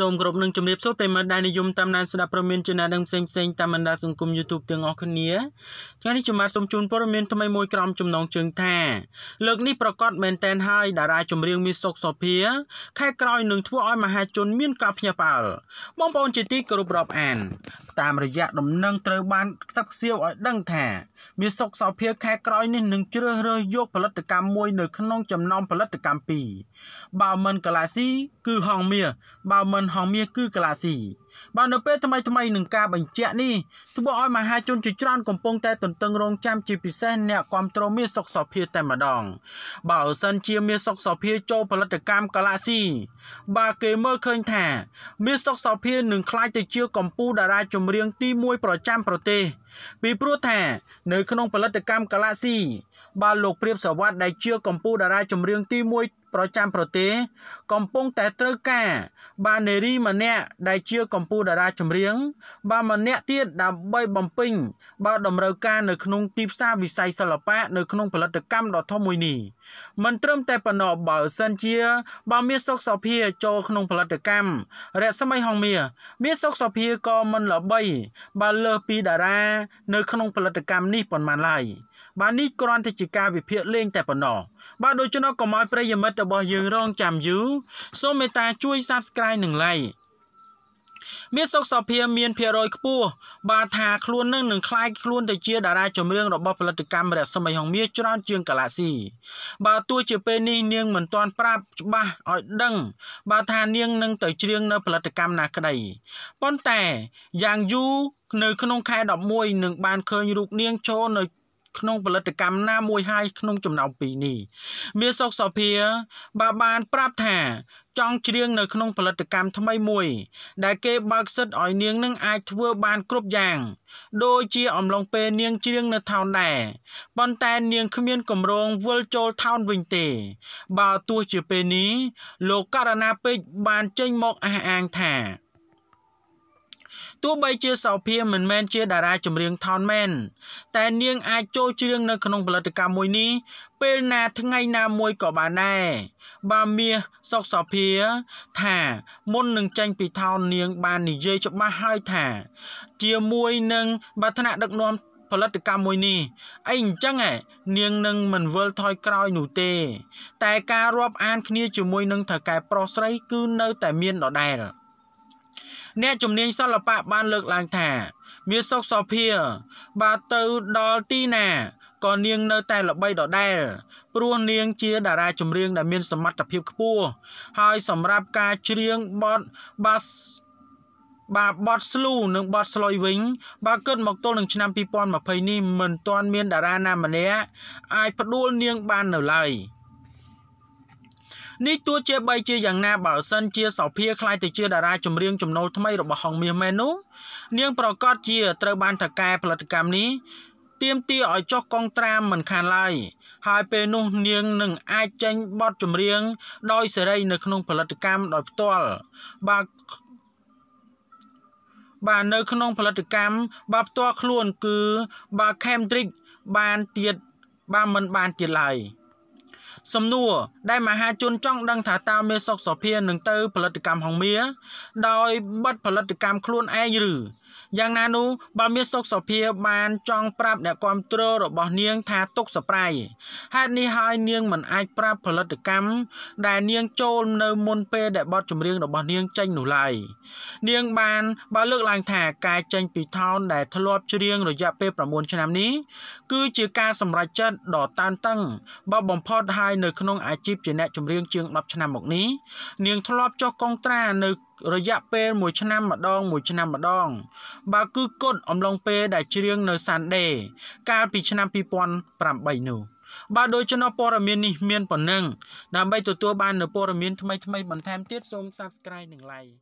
សូមគោរពនឹងជម្រាបសួរប្រិមត្តដែលនិយមតាមដានស្ដាប់ព័ត៌មានជាណាដឹងផ្សេងផ្សេងតាមបណ្ដាសង្គម YouTube ទាំងអស់គ្នាថ្ងៃនេះខ្ញុំបាទសូមជូនព័ត៌មានថ្មីមួយក្រុមចំណងជើងថាលើកនេះប្រកាសមែនតែនហើយតារាចម្រៀងមានសុកសភា ខែក្រោយនឹងធ្វើឲ្យមហាជន មានការភ្ញាក់ផ្អើលបងប្អូនជាទីគោរពរាប់អានតាមរយៈដំណឹងត្រូវបានខ្សឹបខ្សៀវឲ្យដឹង ថា មានសុកសោភាខែក្រោយនេះនឹងជ្រើសរើសយក ផលិតកម្មមួយ នៅក្នុងចំណោមផលិតកម្មពីរបើមិនកាឡាស៊ីគឺហងមាសបើមិនហងមាសគឺកាឡាស៊ីបាទនៅពេលថ្មីថ្មីនឹងការបញ្ជាក់នេះធ្វើឲ្យមហាជនជាច្រើនកំពុងតែទន្ទឹងរង់ចាំជាពិសេសអ្នកគ្រប់គ្រងមានសុខសភាតែម្ដងបើសិនជាមានសុខសភាចូលផលិតកម្មកាឡាស៊ីបាទគេមើលឃើញថាមានសុខសភានឹងខ្លាចទៅជាកម្ពុជាតារាចម្រៀងទី1ប្រចាំប្រទេសពីព្រោះថានៅក្នុងផលិតកម្មកាឡាស៊ីបាទលោកព្រាបសវ័តដែលជាកម្ពុជាតារាចម្រៀងទី1ប្រចាំប្រទេសកំពុងតែត្រូវការបាទនារីម្នាក់ដែលជាកម្ពុជាតារាចម្រៀងបាទម្នាក់ទៀតដើម្បីបំពេញបាទតម្រូវការនៅក្នុងទីផ្សារវិស័យសិល្បៈនៅក្នុងផលិតកម្មដ៏ធំមួយនេះមិនត្រឹមតែប៉ុណ្ណោះបើសិនជាបាទមានសុខសោភាចូលក្នុងផលិតកម្មរស្មីហងមាមានសុខសោភាក៏មិនល្បី បាទលើសពីតារានៅក្នុងផលិតកម្មនេះប៉ុន្មានឡើយបាទនេះគ្រាន់តែជាការវិភាគលេងតែប៉ុណ្ណោះបាទដូច្នោះកុំឲ្យប្រិយមិត្តរបស់យើងរងចាំយូរសូមមេត្តាជួយ Subscribe និង Like មានសុខសភាមានភាគរយខ្ពស់បាទថាខ្លួននឹងនឹងคล้ายខ្លួនទៅជាតារាចម្រៀងរបស់ផលិតកម្មរស្មីហងមាសច្រើនជាងកាឡាស៊ីបាទទោះជាពេលនេះនាងមិនទាន់ប្រាប់ច្បាស់ឲ្យដឹង បាទថានាងនឹងទៅច្រៀងនៅផលិតកម្មណាក្តីប៉ុន្តែយ៉ាងយូរនៅក្នុងខែ11នឹងបានឃើញរូបនាងចូលនៅក្នុងផលិតកម្មណាមួយហើយក្នុងចំណោមពីរនេះ មានសុកសភាបើបានប្រាប់ថា ចង់ច្រៀងនៅក្នុងផលិតកម្មថ្មីមួយ ដែលគេបើកសិទ្ធឲ្យនាងនឹងអាចធ្វើបានគ្រប់យ៉ាងដូចជាអំឡុងពេលនាងច្រៀងនៅថោនដែរប៉ុន្តែនាងគ្មានកម្រងវិលចូលថោនវិញទេ បើទោះជាពេលនេះលោកករណាពេជ្របានចេញមកអះអាងថាទោះបីជាសោភាមិនមែនជាតារាចម្រៀងថនមែនតែនាង អាចចូលច្រៀងនៅក្នុងផលិតកម្មមួយនេះពេលណាថ្ងៃណាមួយក៏បានដែរបាទមាសសុកសោភាថាមុននឹងចេញពីថននាង បាននិយាយច្បាស់ហើយថាជាមួយនឹងបាថ្នាក់ដឹកនាំផលិតកម្មមួយនេះអីអញ្ចឹងនាងនឹងមិនវិលថយក្រោយនោះទេ តែការរាប់អាន គ្នាជាមួយនឹងថៅកែប្រុសស្រីគឺនៅតែមានដដែល។អ្នកជំនាញសិល្បៈបានលើកឡើងថាមានសុកសោភាបើទៅដល់ទីណាក៏នាងនៅតែល្បីដដែលព្រោះនាងជាតារាចម្រៀងដែលមានសមត្ថភាពខ្ពស់ហើយសម្រាប់ការច្រៀងបទបាសបាបតស្លូនិងបតស្លុយវិញបើគិតមកទល់នឹងឆ្នាំ2020នេះមិនទាន់មានតារាណាម្នាក់អាចផ្ដួលនាងបាននៅឡើយ។នេះទោះជាបីជាយ៉ាងណាបើសិនជាសោភាខ្លាយទៅជាតារាចម្រៀងចំណូលថ្មីរបស់ហងមាសមែននោះនាងប្រកាសជាត្រូវបានថកែផលិតកម្មនេះទៀមទាឲ្យចុះកងត្រាមមិនខានឡើយហើយពេលនោះនាងនឹងអាចចេញបទចម្រៀងដោយសេរី នៅក្នុង ផលិតកម្មដោយផ្ទាល់បាទបាទនៅ ក្នុងផលិតកម្មបាទផ្ទាល់ខ្លួនគឺបាទ Chemtrick បានទៀតបាទមិនបានទៀតឡើយសំណួរ ដែលមហាជនចង់ដឹងថាតើមេសុកសុភានឹងទៅផលិតកម្មហងមាដោយបិទផលិតកម្មខ្លួនឯងឬយ៉ាងណានោះបើមានសុខសភាបានចង់ប្រាប់អ្នកគ្រប់គ្រងរបស់នាងថាទុកសប្រៃហេតុនេះហើយនាងមិនអាចប្រាប់ផលិតកម្មដែលនាងចូលនៅមុនពេលដែលបទចម្រៀងរបស់នាងចេញនោះឡើយនាងបានបើលើកឡើងថាការចេញពីថោនដែលធ្លាប់ច្រៀងរយៈពេល9ឆ្នាំនេះគឺជាការសម្រេចចិត្តដ៏តានតឹងបើបំផុតហើយនៅក្នុងអាជីពជាអ្នកចម្រៀងជាង10ឆ្នាំមកនេះនាងធ្លាប់ចុះកងត្រានៅរយៈពេល1ឆ្នាំម្ដងមួយឆ្នាំម្ដងបើគឺគត់អំឡុងពេលដែលច្រៀងនៅសានដេ កាលពីឆ្នាំ2008នោះ បាទដូច្នោះព័ត៌មាននេះមានប៉ុណ្ណឹងដើម្បីទទួលបាននូវព័ត៌មានថ្មីៗបន្ថែមទៀតសូម Subscribe និង Like